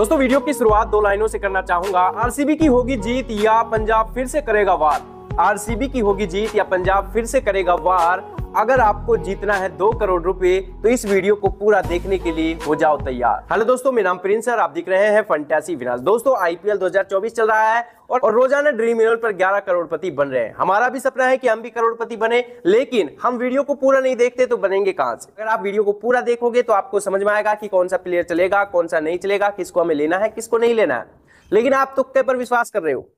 दोस्तों वीडियो की शुरुआत दो लाइनों से करना चाहूंगा आरसीबी की होगी जीत या पंजाब फिर से करेगा वार आरसीबी की होगी जीत या पंजाब फिर से करेगा वार अगर आपको जीतना है दो करोड़ रुपए तो इस वीडियो को पूरा देखने के लिए हो जाओ तैयार हेलो दोस्तों मेरा नाम प्रिंस आप देख रहे हैं फंटेसी विनाश दोस्तों आईपीएल 2024 चल रहा है और, और रोजाना ड्रीम इलेवन पर 11 करोड़पति बन रहे हैं हमारा भी सपना है कि हम भी करोड़पति बने लेकिन हम वीडियो को पूरा नहीं देखते तो बनेंगे कहां से अगर आप वीडियो को पूरा देखोगे तो आपको समझ में आएगा कि कौन सा प्लेयर चलेगा कौन सा नहीं चलेगा किसको हमें लेना है किसको नहीं लेना है लेकिन आप तुक्के तो पर विश्वास कर रहे हो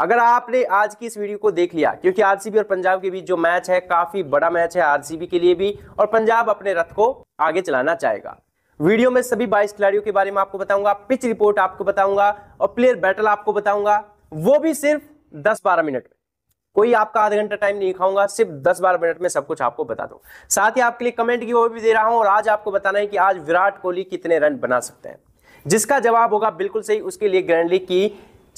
अगर आपने आज की इस वीडियो को देख लिया क्योंकि आरसीबी और पंजाब के बीच जो मैच है काफी बड़ा मैच है आरसीबी के लिए भी और पंजाब अपने रथ को आगे चलाना चाहेगा वीडियो में सभी 22 खिलाड़ियों के बारे में आपको बताऊंगा पिच रिपोर्ट आपको बताऊंगा और प्लेयर बैटल आपको बताऊंगा वो भी सिर्फ दस बारह मिनट में कोई आपका आधा घंटा टाइम नहीं खाऊंगा सिर्फ दस बारह मिनट में सब कुछ आपको बता दो साथ ही आपके लिए कमेंट की वो भी दे रहा हूं और आज आपको बताना है कि आज विराट कोहली कितने रन बना सकते हैं जिसका जवाब होगा बिल्कुल सही उसके लिए ग्रैंडली की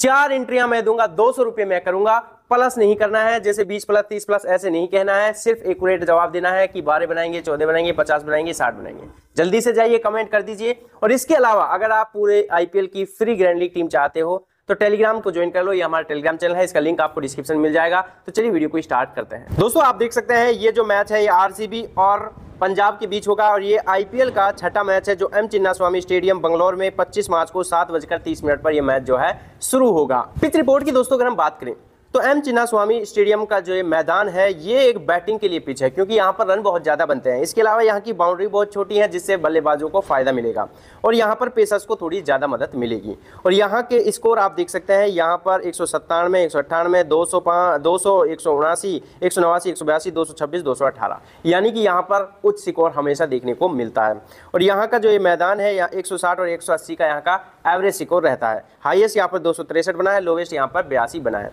चार एंट्रियां मैं दूंगा दो सौ रुपए मैं करूंगा प्लस नहीं करना है जैसे बीस प्लस तीस प्लस ऐसे नहीं कहना है सिर्फ एकट जवाब देना है कि बारह बनाएंगे चौदह बनाएंगे पचास बनाएंगे साठ बनाएंगे जल्दी से जाइए कमेंट कर दीजिए और इसके अलावा अगर आप पूरे आईपीएल की फ्री ग्रैंड लीग टीम चाहते हो तो टेलीग्राम को ज्वाइन कर लो ये हमारा टेलीग्राम चैनल है इसका लिंक आपको डिस्क्रिप्शन मिल जाएगा तो चलिए वीडियो को स्टार्ट करते हैं दोस्तों आप देख सकते हैं ये जो मैच है ये आरसीबी और पंजाब के बीच होगा और ये आईपीएल का छठा मैच है जो M Chinnaswamy stadium Bangalore में 25 मार्च को सात बजकर तीस मिनट पर यह मैच जो है शुरू होगा पिच रिपोर्ट की दोस्तों अगर हम बात करें तो एम चिन्ना स्वामी स्टेडियम का जो ये मैदान है ये एक बैटिंग के लिए पिच है क्योंकि यहाँ पर रन बहुत ज़्यादा बनते हैं इसके अलावा यहाँ की बाउंड्री बहुत छोटी है जिससे बल्लेबाजों को फ़ायदा मिलेगा और यहाँ पर पेसर्स को थोड़ी ज़्यादा मदद मिलेगी और यहाँ के स्कोर आप देख सकते हैं यहाँ पर एक सौ सत्तानवे एक सौ अट्ठानवे दो सौ पाँच दो सौ एक सौ उनासी एक सौ नवासी एक सौ बयासी दो सौ छब्बीस दो सौ अठारह यानी कि यहाँ पर उच्च स्कोर हमेशा देखने को मिलता है और यहाँ का जो ये मैदान है यहाँ एक सौ साठ और एक सौ अस्सी का यहाँ का एवरेज स्कोर रहता है हाइएस्ट यहाँ पर दो सौ तिरसठ बना है लोवेस्ट यहाँ पर बयासी बना है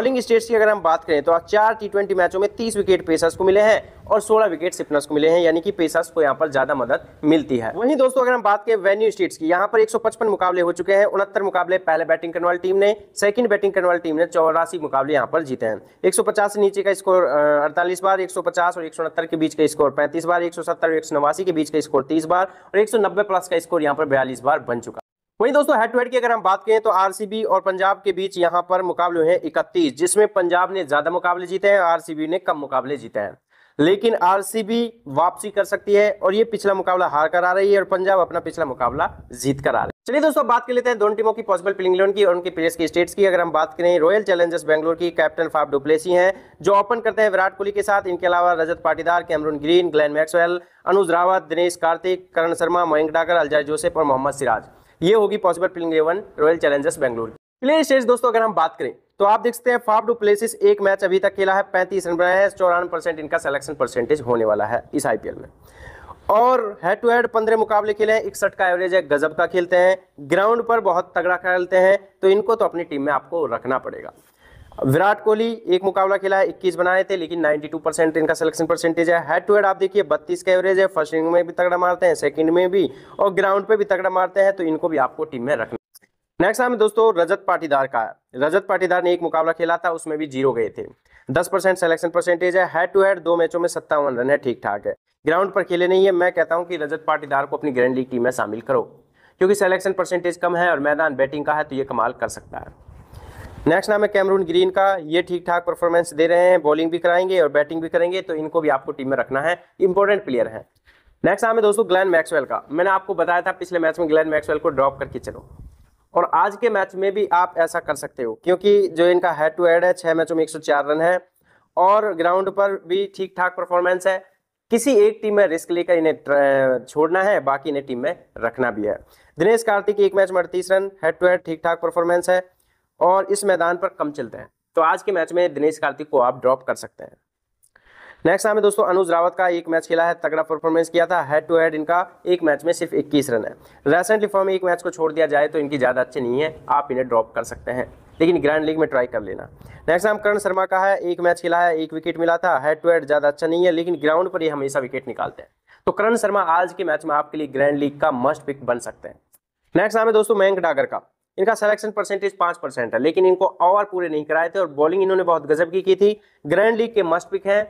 बॉलिंग स्टेट्स की अगर हम बात करें तो चार टी मैचों में तीस विकेट पेसर्स को मिले हैं और 16 विकेट सिपनर्स को मिले हैं यानी कि पेसर्स को यहाँ पर ज्यादा मदद मिलती है वहीं दोस्तों अगर हम बात करें वेन्यू स्टेट्स की यहाँ पर 155 मुकाबले हो चुके हैं उनहत्तर मुकाबले पहले बैटिंग करने वाली टीम ने सेकंड बैटिंग करने वाली टीम ने चौरासी मुकाबले यहाँ पर जीते हैं एक से नीचे का स्कोर अड़तालीस बार एक और एक के बीच का स्कोर पैंतीस बार एक सौ के बीच का स्कोर तीस बार और एक प्लस का स्कोर यहाँ पर बयालीस बार बन चुका वहीं दोस्तों हेड टू हेड की अगर हम बात करें तो आरसीबी और पंजाब के बीच यहां पर मुकाबले हैं 31 जिसमें पंजाब ने ज्यादा मुकाबले जीते हैं आरसीबी ने कम मुकाबले जीते हैं लेकिन आरसीबी वापसी कर सकती है और ये पिछला मुकाबला हार कर आ रही है और पंजाब अपना पिछला मुकाबला जीत कर आ रहा है चलिए दोस्तों बात कर लेते हैं दोनों टीमों की पॉसिबल प्लेइंग इलेवन की और उनके प्लेयर्स की स्टेट्स की अगर हम बात करें रॉयल चैलेंजर्स बैंगलोर की कैप्टन फाफ डुप्लेसी हैं जो ओपन करते हैं विराट कोहली के साथ इनके अलावा Rajat Patidar Cameron Green Glenn Maxwell Anuj Rawat Dinesh Karthik Karan Sharma Mayank Dagar Alzarri Joseph और मोहम्मद सिराज ये होगी possible playing eleven Royal Challengers Bengaluru play stage दोस्तों अगर हम बात करें तो आप देख सकते हैं फाफ डू प्लेसिस एक मैच अभी तक खेला है पैंतीस रन बनाया है चौरानवे परसेंट इनका सिलेक्शन परसेंटेज होने वाला है इस आईपीएल में और हेड टू हेड पंद्रह मुकाबले खेले हैं इकसठ का एवरेज है गजब का खेलते हैं ग्राउंड पर बहुत तगड़ा खेलते हैं तो इनको तो अपनी टीम में आपको रखना पड़ेगा विराट कोहली एक मुकाबला खेला है इक्कीस बनाए थे लेकिन 92 परसेंट इनका सिलेक्शन परसेंटेज है हेड टू हेड आप देखिए बत्तीस का एवरेज है फर्स्ट इनिंग में भी तगड़ा मारते हैं सेकंड में भी और ग्राउंड पे भी तगड़ा मारते हैं तो इनको भी आपको टीम में रखना नेक्स्ट हम दोस्तों रजत पाटीदार का रजत पाटीदार ने एक मुकाबला खेला था उसमें भी जीरो गए थे दस परसेंट सेलेक्शन परसेंटेज है हेड टू हेड दो मैचों में सत्तावन रन है ठीक ठाक है ग्राउंड पर खेले नहीं है मैं कहता हूँ कि रजत पाटीदार को अपनी ग्रैंड लीग टीम में शामिल करो क्योंकि सेलेक्शन परसेंटेज कम है और मैदान बैटिंग का है तो ये कमाल कर सकता है नेक्स्ट नाम है कैमरून ग्रीन का ये ठीक ठाक परफॉर्मेंस दे रहे हैं बॉलिंग भी कराएंगे और बैटिंग भी करेंगे तो इनको भी आपको टीम में रखना है इंपॉर्टेंट प्लेयर है नेक्स्ट नाम है दोस्तों ग्लैन मैक्सवेल का मैंने आपको बताया था पिछले मैच में ग्लैन मैक्सवेल को ड्रॉप करके चलो और आज के मैच में भी आप ऐसा कर सकते हो क्योंकि जो इनका हेड टू हेड है छह मैचों में एक रन है और ग्राउंड पर भी ठीक ठाक परफॉर्मेंस है किसी एक टीम में रिस्क लेकर इन्हें छोड़ना है बाकी इन्हें टीम में रखना भी है दिनेश कार्तिक एक मैच में अड़तीस रन हेड टू हेड ठीक ठाक परफॉर्मेंस है और इस मैदान पर कम चलते हैं तो आज के मैच में दिनेश कार्तिक को आप ड्रॉप कर सकते हैं नेक्स्ट हमें दोस्तों अनुज रावत का एक मैच खेला है तगड़ा परफॉर्मेंस किया था हेड टू हेड इनका एक मैच में सिर्फ 21 रन है रेसेंटली फॉर्म एक मैच को छोड़ दिया जाए तो इनकी ज़्यादा अच्छी नहीं है आप इन्हें ड्रॉप कर सकते हैं लेकिन ग्रैंड लीग में ट्राई कर लेना नेक्स्ट नाम करण शर्मा का है एक मैच खेला है एक विकेट मिला था हेड टू हेड ज़्यादा अच्छा नहीं है लेकिन ग्राउंड पर ही हमेशा विकेट निकालते हैं तो करण शर्मा आज के मैच में आपके लिए ग्रैंड लीग का मस्ट पिक बन सकते हैं नेक्स्ट नाम है दोस्तों मयंक डागर का इनका सिलेक्शन परसेंटेज पांच परसेंट है लेकिन इनको ओवर पूरे नहीं कराए थे और बॉलिंग इन्होंने बहुत गजब की की थी ग्रैंड लीग के मस्ट पिक हैं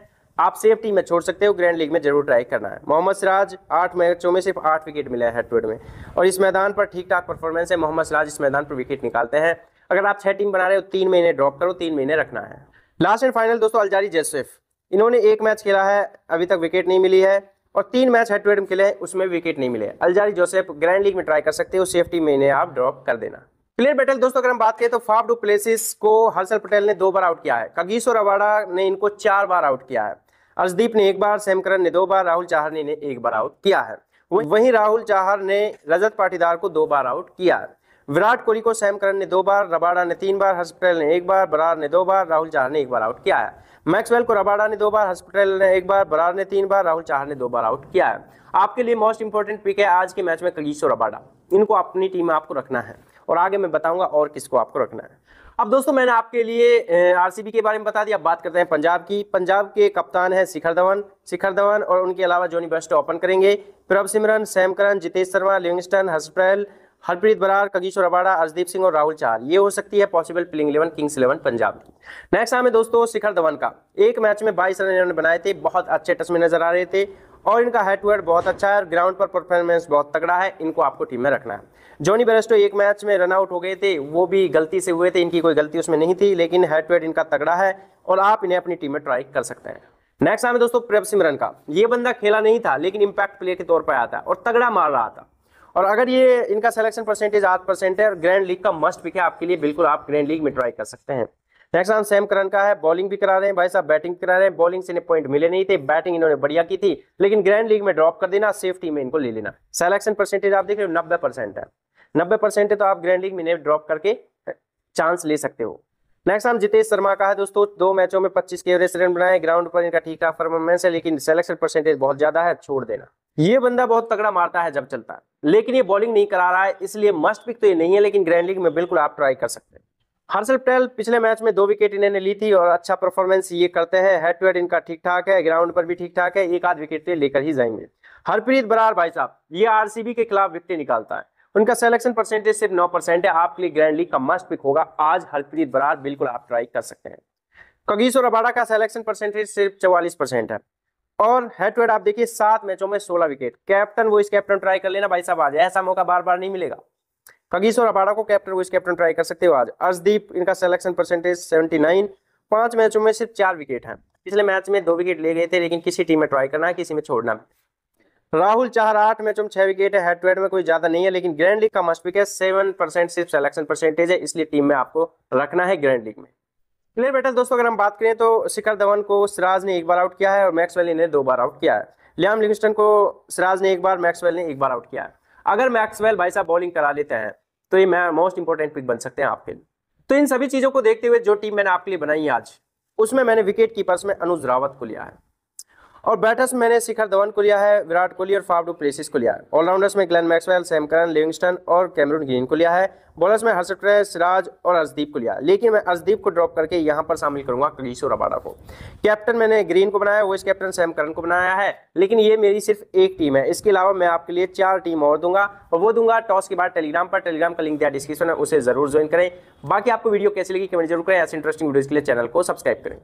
आप सेफ टीम में छोड़ सकते हो ग्रैंड लीग में जरूर ट्राई करना है मोहम्मद सिराज आठ मैचों में सिर्फ आठ विकेट मिले हैं हेडवेड में और इस मैदान पर ठीक ठाक परफॉर्मेंस है मोहम्मद सिराज इस मैदान पर विकेट निकालते हैं अगर आप छह टीम बना रहे हो तीन महीने ड्रॉप करो तीन महीने रखना है लास्ट एंड फाइनल दोस्तों अलजारी जेसेफ इन्होंने एक मैच खेला है अभी तक विकेट नहीं मिली है और तीन मैच हेड टू हेड खेले हैं उसमें विकेट नहीं मिले अलजारी जोसेफ ग्रैंड लीग में ट्राई कर सकते हो सेफ्टी में इन्हें आप ड्रॉप कर देना प्लेयर बैटल दोस्तों अगर हम बात करें तो फाफ डू प्लेसिस को हर्षल पटेल ने दो बार आउट किया है कगीसोर अवाड़ा ने इनको चार बार आउट किया है अर्जदीप ने एक बार सैमकरण ने दो बार राहुल चाहर ने एक बार आउट किया है वहीं राहुल चाहर ने रजत पाटीदार को दो बार आउट किया है विराट कोहली को सैमकरण ने दो बार रबाड़ा ने तीन बार हर्ष पटेल ने एक बार बरार ने दो बार राहुल चाहर ने एक बार आउट किया है मैक्सवेल को रबाडा ने दो बार हॉस्पिटल ने एक बार बरार ने तीन बार राहुल चाहर ने दो बार आउट किया है आपके लिए मोस्ट इंपॉर्टेंट पिक है आज के मैच में कलीसो रबाडा इनको अपनी टीम में आपको रखना है और आगे मैं बताऊंगा और किसको आपको रखना है अब दोस्तों मैंने आपके लिए आरसीबी के बारे में बता दिया अब बात करते हैं पंजाब की पंजाब के कप्तान हैं शिखर धवन शिखर धवन और उनके अलावा जोनी बेस्ट ओपन करेंगे Prabhsimran Sam Curran Jitesh Sharma Livingstone हसप्रैल हरप्रीत बरार कगीश्वर अबाड़ा अर्शदीप सिंह और राहुल चार ये हो सकती है possible playing eleven Kings Eleven Punjab की नेक्स्ट आम है दोस्तों शिखर धवन का एक मैच में बाईस रन इन्होंने बनाए थे बहुत अच्छे टच में नजर आ रहे थे और इनका हेड टू हेड बहुत अच्छा है और ग्राउंड पर परफॉर्मेंस बहुत तगड़ा है इनको आपको टीम में रखना है जॉनी बेरेस्टो एक मैच में रन आउट हो गए थे वो भी गलती से हुए थे इनकी कोई गलती उसमें नहीं थी लेकिन हेड टू हेड इनका तगड़ा है और आप इन्हें अपनी टीम में ट्राई कर सकते हैं नेक्स्ट आम है दोस्तों प्रेम सिमरन का ये बंदा खेला नहीं था लेकिन इम्पैक्ट प्लेयर के तौर पर आया था और तगड़ा मार रहा था और अगर ये इनका सिलेक्शन परसेंटेज आठ परसेंट है और ग्रैंड लीग का मस्ट पिक है आपके लिए बिल्कुल आप ग्रैंड लीग में ट्राई कर सकते हैं नेक्स्ट आन सेम करन का है बॉलिंग भी करा रहे हैं भाई साहब बैटिंग करा रहे हैं बॉलिंग से इन्हें पॉइंट मिले नहीं थे बैटिंग इन्होंने बढ़िया की थी लेकिन ग्रैंड लीग में ड्रॉप कर देना सेफ्टी में इनको ले लेना सेलेक्शन परसेंटेज आप देख रहे हो नब्बे परसेंट है नब्बे परसेंट है तो आप ग्रैंड लीग में ड्रॉप करके चांस ले सकते हो नेक्स्ट हम जितेश शर्मा का है दोस्तों दो मैचों में पच्चीस के एवरेज रन बनाए ग्राउंड पर इनका ठीक ठाक परफॉर्मेंस है लेकिन सिलेक्शन परसेंटेज बहुत ज्यादा है छोड़ देना ये बंदा बहुत तगड़ा मारता है जब चलता है लेकिन ये बॉलिंग नहीं करा रहा है इसलिए मस्ट पिक तो ये नहीं है लेकिन ग्रैंड लीग में बिल्कुल आप ट्राई कर सकते हैं हर्षल पटेल पिछले मैच में दो विकेट इन्होंने ली थी और अच्छा परफॉर्मेंस ये करते हैं हेड टू हेड इनका ठीक ठाक है ग्राउंड पर भी ठीक ठाक है एक आध विकेट तो लेकर ही जाएंगे हरप्रीत बरार भाई साहब ये आरसीबी के खिलाफ विकेट निकालता है उनका सिलेक्शन परसेंटेज सिर्फ नौ परसेंट है आपके लिए ग्रैंड लीग का मस्ट पिक होगा आज हरप्रीत बरार बिल्कुल आप ट्राई कर सकते हैं कगीस और अबाड़ा का सिलेक्शन परसेंटेज सिर्फ चौवालीस परसेंट है और हेड टू हेड आप देखिए सात मैचों में सोलह विकेट कैप्टन वो इस कैप्टन ट्राई कर लेना भाई साहब आज ऐसा मौका बार बार नहीं मिलेगा खगीस और अबाड़ा को कैप्टन वो इस कैप्टन ट्राई कर सकते हो आज अर्शदीप इनका सिलेक्शन परसेंटेज सेवेंटी नाइन पांच मैचों में सिर्फ चार विकेट हैं पिछले मैच में दो विकेट ले गए थे लेकिन किसी टीम में ट्राई करना है किसी में छोड़ना है राहुल चाह आठ मैचों में छह विकेट है हेड टू हेड में कोई ज्यादा नहीं है लेकिन ग्रैंड लीग का मस्ट विकेट सेवन परसेंट सिर्फ सेलेक्शन परसेंटेज है इसलिए टीम में आपको रखना है ग्रैंड लीग में क्लियर बैटल दोस्तों अगर हम बात करें तो शिखर धवन को सिराज ने एक बार आउट किया है और मैक्सवेल ने दो बार आउट किया है लियाम लिविंगस्टन को सिराज ने एक बार मैक्सवेल ने एक बार आउट किया है अगर मैक्सवेल भाई साहब बॉलिंग करा लेते हैं तो ये मोस्ट इंपॉर्टेंट पिक बन सकते हैं आपके लिए तो इन सभी चीज़ों को देखते हुए जो टीम मैंने आपके लिए बनाई है आज उसमें मैंने विकेट कीपर्स में अनुज रावत को लिया है और बैटर्स मैंने शिखर धवन को लिया है विराट कोहली और फाफ प्लेसिस को लिया है ऑलराउंडर्स में Glenn Maxwell Sam Curran Livingstone और कैमरून ग्रीन को लिया है बॉलर्स में हर्षद ट्रे सिराज और अर्जदीप को लिया है लेकिन मैं अर्जदीप को ड्रॉप करके यहाँ पर शामिल करूंगा कलीसो रबाडा को कैप्टन मैंने ग्रीन को बनाया इस कैप्टन सैम करन को बनाया है लेकिन ये मेरी सिर्फ एक टीम है इसके अलावा मैं आपके लिए चार टीम और दूंगा और वो दूंगा टॉस के बाद टेलीग्राम पर टेलीग्राम का लिंक दिया डिस्क्रिप्शन में उसे जरूर ज्वाइन करें बाकी आपको वीडियो कैसे लगी कमेंट जरूर करें ऐसे इंटरेस्टिंग वीडियो के लिए चैनल को सब्सक्राइब करें